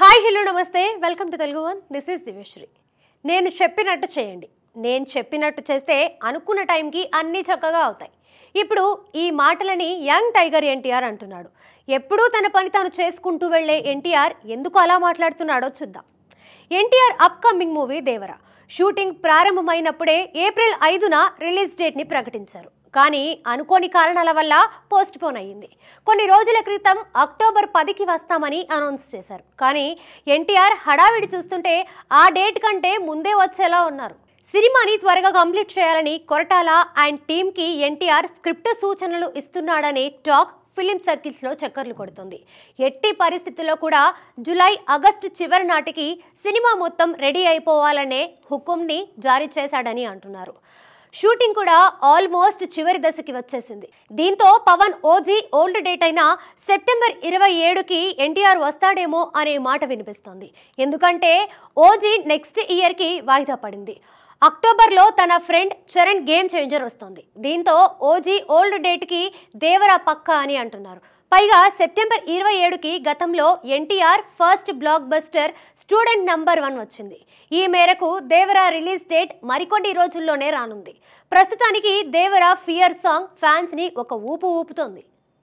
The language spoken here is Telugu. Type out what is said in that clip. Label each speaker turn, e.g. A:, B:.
A: హాయ్ హలో నమస్తే welcome to Telugu one this is Divyasri నేను చెప్పినట్టు చేయండి నేను చెప్పినట్టు చేస్తే అనుకున్న టైంకి అన్నీ చక్కగా అవుతాయి ఇప్పుడు ఈ మాటలని యంగ్ టైగర్ ఎన్టీఆర్ అంటున్నాడు ఎప్పుడూ తన పని తాను చేసుకుంటూ వెళ్లే ఎన్టీఆర్ ఎందుకు అలా మాట్లాడుతున్నాడో చూద్దాం NTR upcoming movie Devara shooting ప్రారంభమైనప్పుడే ఏప్రిల్ ఐదున రిలీజ్ డేట్ని ప్రకటించారు కానీ అనుకోని కారణాల వల్ల పోస్ట్ పోన్ అయ్యింది కొన్ని రోజుల క్రితం అక్టోబర్ పదికి వస్తామని అనౌన్స్ చేశారు కానీ ఎన్టీఆర్ హడావిడి చూస్తుంటే ఆ డేట్ కంటే ముందే వచ్చేలా ఉన్నారు సినిమాని త్వరగా కంప్లీట్ చేయాలని కొరటాల అండ్ టీమ్కి ఎన్టీఆర్ స్క్రిప్ట్ సూచనలు ఇస్తున్నాడనే టాక్ ఫిలిం సర్కిల్స్లో చక్కర్లు కొడుతుంది ఎట్టి పరిస్థితుల్లో కూడా జులై ఆగస్టు చివరి నాటికి సినిమా మొత్తం రెడీ అయిపోవాలనే హుకుంని జారీ చేశాడని అంటున్నారు షూటింగ్ కూడా ఆల్మోస్ట్ చివరి దశకి వచ్చేసింది దీంతో పవన్ ఓజీ ఓల్డ్ డేట్ అయిన సెప్టెంబర్ ఇరవై ఏడుకి ఎన్టీఆర్ వస్తాడేమో అనే మాట వినిపిస్తోంది ఎందుకంటే ఓజీ నెక్స్ట్ ఇయర్కి వాయిదా పడింది అక్టోబర్లో తన ఫ్రెండ్ చరణ్ గేమ్ చేంజర్ వస్తుంది దీంతో ఓజీ ఓల్డ్ డేట్కి దేవరా పక్క అని అంటున్నారు పైగా సెప్టెంబర్ ఇరవై ఏడుకి గతంలో NTR first blockbuster student number one వచ్చింది ఈ మేరకు దేవరా రిలీజ్ డేట్ మరికొన్ని రోజుల్లోనే రానుంది ప్రస్తుతానికి దేవరా ఫియర్ సాంగ్ ఫ్యాన్స్ని ఒక ఊపు ఊపుతోంది